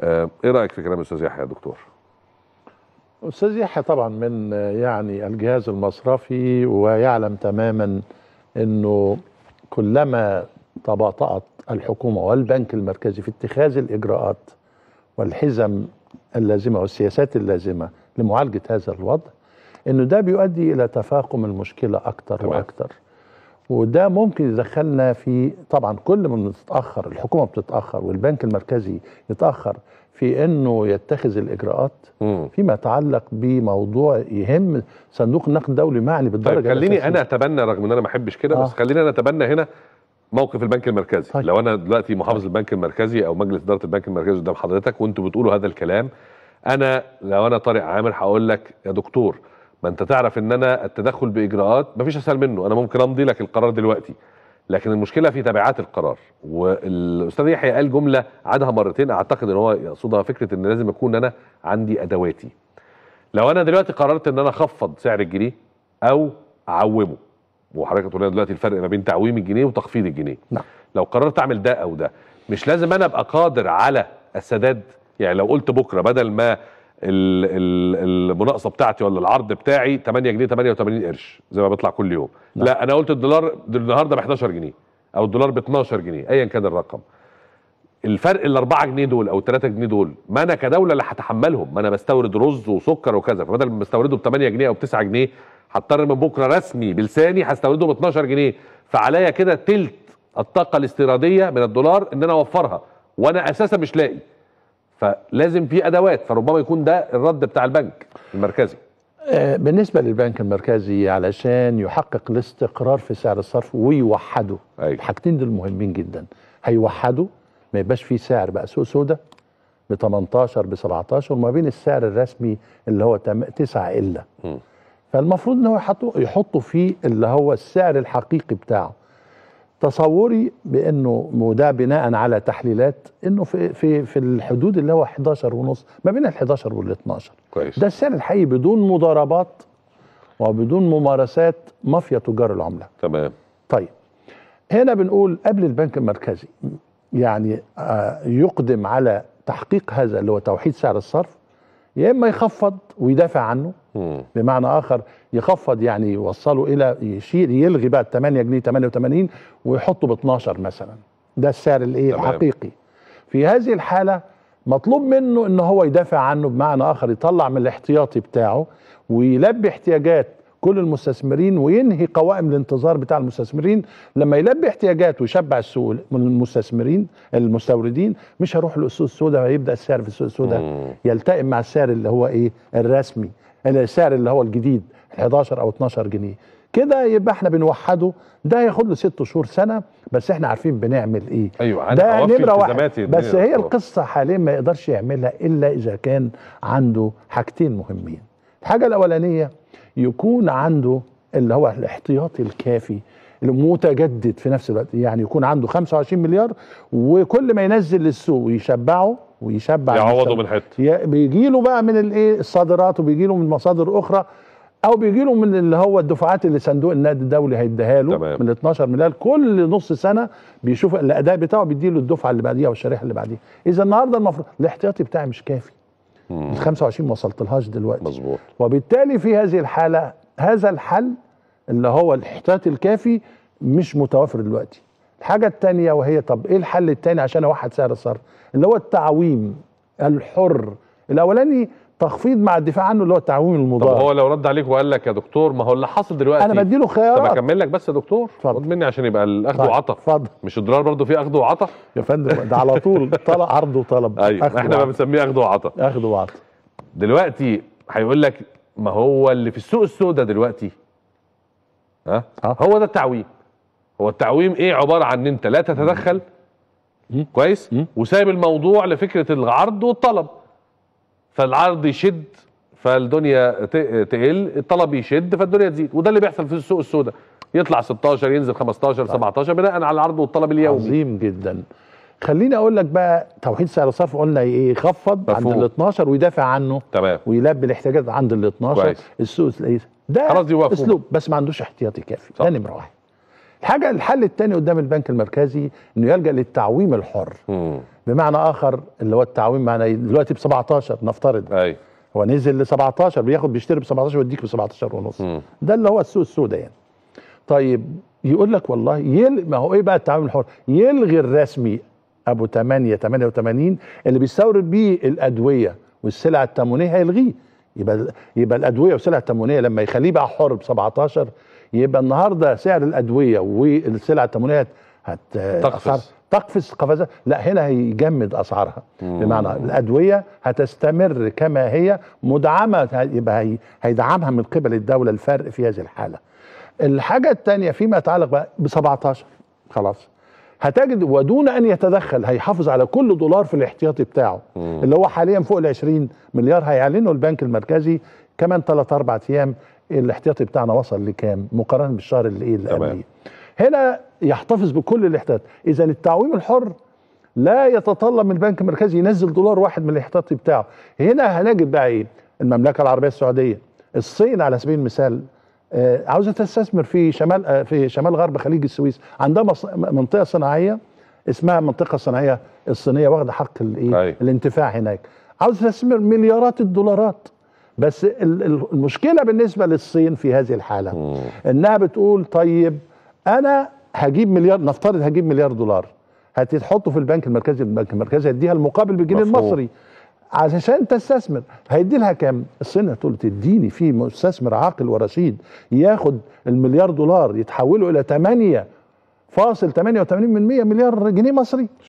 آه، ايه رايك في كلام استاذ يحيى يا دكتور استاذ يحيى طبعا من آه، يعني الجهاز المصرفي ويعلم تماما انه كلما تباطأت الحكومه والبنك المركزي في اتخاذ الاجراءات والحزم اللازمه والسياسات اللازمه لمعالجه هذا الوضع انه ده بيؤدي الى تفاقم المشكله اكثر واكتر وده ممكن يدخلنا في طبعا كل ما بنتاخر الحكومه بتتاخر والبنك المركزي يتاخر في انه يتخذ الاجراءات مم. فيما يتعلق بموضوع يهم صندوق النقد الدولي معني طيب، بالدرجه طيب خليني انا اتبنى رغم ان انا ما احبش كده آه. بس خليني انا اتبنى هنا موقف البنك المركزي طيب. لو انا دلوقتي محافظ البنك المركزي او مجلس اداره البنك المركزي قدام حضرتك وانتوا بتقولوا هذا الكلام انا لو انا طارق عامر هقول لك يا دكتور ما انت تعرف ان انا التدخل باجراءات مفيش اسهل منه انا ممكن امضي لك القرار دلوقتي لكن المشكله في تبعات القرار والاستاذ يحيى قال جمله عادها مرتين اعتقد ان هو يقصدها فكره ان لازم اكون انا عندي ادواتي لو انا دلوقتي قررت ان انا اخفض سعر الجنيه او اعومه وحضرتك هتقول لنا دلوقتي الفرق ما بين تعويم الجنيه وتخفيض الجنيه نعم. لو قررت اعمل ده او ده مش لازم انا ابقى قادر على السداد يعني لو قلت بكره بدل ما المناقصه بتاعتي ولا العرض بتاعي 8 جنيه 88 قرش زي ما بيطلع كل يوم لا. نعم. لا انا قلت الدولار النهارده ب 11 جنيه او الدولار ب 12 جنيه ايا كان الرقم الفرق ال 4 جنيه دول او ال 3 جنيه دول ما انا كدوله اللي هتحملهم ما انا بستورد رز وسكر وكذا فبدل ما استورده ب 8 جنيه او ب 9 جنيه هضطر من بكره رسمي بلساني هستورده ب 12 جنيه فعليا كده تلت الطاقه الاستيراديه من الدولار ان انا اوفرها وانا اساسا مش لاقي فلازم في ادوات فربما يكون ده الرد بتاع البنك المركزي آه، بالنسبة للبنك المركزي علشان يحقق الاستقرار في سعر الصرف ويوحده أيوة. الحاجتين دول مهمين جدا هيوحده ما يبقاش فيه سعر بقى سوق سودا ب 18 ب 17 وما بين السعر الرسمي اللي هو 9 الا م. فالمفروض ان هو يحطه يحطه فيه اللي هو السعر الحقيقي بتاعه تصوري بانه وده بناء على تحليلات انه في في في الحدود اللي هو 11 ونص ما بين ال 11 وال 12 كويس ده السعر الحقيقي بدون مضاربات وبدون ممارسات مافيا تجار العمله تمام طيب هنا بنقول قبل البنك المركزي يعني آه، يقدم على تحقيق هذا اللي هو توحيد سعر الصرف يا اما يخفض ويدافع عنه بمعنى اخر يخفض يعني يوصله الى يشيل يلغي بقى 8 جنيه 88 ويحطه ب 12 مثلا ده السعر الايه الحقيقي في هذه الحاله مطلوب منه ان هو يدافع عنه بمعنى اخر يطلع من الاحتياطي بتاعه ويلبي احتياجات كل المستثمرين وينهي قوائم الانتظار بتاع المستثمرين لما يلبي احتياجاته ويشبع السوق من المستثمرين المستوردين مش هيروح للسوق السوداء هيبدا السعر في السوق السوداء يلتئم مع السعر اللي هو ايه الرسمي السعر اللي هو الجديد 11 او 12 جنيه كده يبقى احنا بنوحده ده هياخد له ست شهور سنه بس احنا عارفين بنعمل ايه ايوه ده نمره واحد بس هي القصه حاليا ما يقدرش يعملها الا اذا كان عنده حاجتين مهمين الحاجه الاولانيه يكون عنده اللي هو الاحتياطي الكافي المتجدد في نفس الوقت يعني يكون عنده 25 مليار وكل ما ينزل للسوق ويشبعه ويشبع يعوضه من بيجي له بقى من الايه الصادرات وبيجي له من مصادر اخرى او بيجي له من اللي هو الدفعات اللي صندوق النادي الدولي هيديها له تمام. من 12 مليار كل نص سنه بيشوف الاداء بتاعه بيدي له الدفعه اللي بعديها والشريحه اللي بعديها اذا النهارده المفروض الاحتياطي بتاعي مش كافي ال 25 ما وصلتلهاش دلوقتي مظبوط وبالتالي في هذه الحاله هذا الحل اللي هو الاحتياطي الكافي مش متوافر دلوقتي الحاجه التانية وهي طب ايه الحل التاني عشان اوحد سعر الصرف اللي هو التعويم الحر الاولاني تخفيض مع الدفاع عنه اللي هو التعويم المضاد طب هو لو رد عليك وقال لك يا دكتور ما هو اللي حاصل دلوقتي انا بديله خيارات طب اكمل لك بس يا دكتور اتفضل مني عشان يبقى الاخذ وعطا اتفضل مش الدولار برضه فيه اخذ وعطا يا فندم ده على طول طلع عرض وطلب ايوه احنا بنسميه اخذ وعطا اخذ وعطا دلوقتي هيقول لك ما هو اللي في السوق السوداء دلوقتي ها أه؟ هو ده التعويم هو التعويم ايه عباره عن ان انت لا تتدخل كويس وسايب الموضوع لفكره العرض والطلب فالعرض يشد فالدنيا تقل الطلب يشد فالدنيا تزيد وده اللي بيحصل في السوق السوداء يطلع 16 ينزل 15 17 طيب. بناء على العرض والطلب اليومي عظيم جدا خليني اقول لك بقى توحيد سعر الصرف قلنا ايه يخفض عند ال 12 ويدافع عنه تمام ويلبي الاحتياجات عند ال 12 السوق ده اسلوب بس ما عندوش احتياطي كافي ده نمره واحد الحاجه الحل الثاني قدام البنك المركزي انه يلجا للتعويم الحر م. بمعنى اخر اللي هو التعويم معنى دلوقتي ب 17 نفترض ايوه هو نزل ل 17 بياخد بيشتري ب 17 ويديك ب 17 ونص م. ده اللي هو السوق السوداء يعني طيب يقول لك والله يل... ما هو ايه بقى التعويم الحر يلغي الرسمي ابو 8 88 اللي بيستورد بيه الادويه والسلع التموينيه هيلغيه يبقى يبقى الادويه والسلع التموينيه لما يخليه بقى حر ب 17 يبقى النهارده سعر الادويه والسلع التموينيه هتقفز تقفز قفزه قفزات لا هنا هيجمد اسعارها بمعنى الادويه هتستمر كما هي مدعمه يبقى هي هيدعمها من قبل الدوله الفرق في هذه الحاله الحاجه الثانيه فيما يتعلق بقى ب 17 خلاص هتجد ودون ان يتدخل هيحافظ على كل دولار في الاحتياطي بتاعه مم. اللي هو حاليا فوق ال 20 مليار هيعلنه البنك المركزي كمان 3 4 ايام الاحتياطي بتاعنا وصل لكام مقارنه بالشهر اللي ايه اللي قبليه هنا يحتفظ بكل الاحتياط اذا التعويم الحر لا يتطلب من البنك المركزي ينزل دولار واحد من الاحتياطي بتاعه هنا هنجد بقى ايه المملكه العربيه السعوديه الصين على سبيل المثال آه عاوزه تستثمر في شمال آه في شمال غرب خليج السويس عندها منطقه صناعيه اسمها المنطقه الصناعيه الصينيه واخده حق الايه الانتفاع هناك عاوزه تستثمر مليارات الدولارات بس المشكله بالنسبه للصين في هذه الحاله انها بتقول طيب انا هجيب مليار نفترض هجيب مليار دولار هتحطه في البنك المركزي البنك المركزي هيديها المقابل بالجنيه المصري علشان تستثمر هيدي لها كام الصين هتقول تديني في مستثمر عاقل ورشيد ياخد المليار دولار يتحولوا الى 8.88 مليار جنيه مصري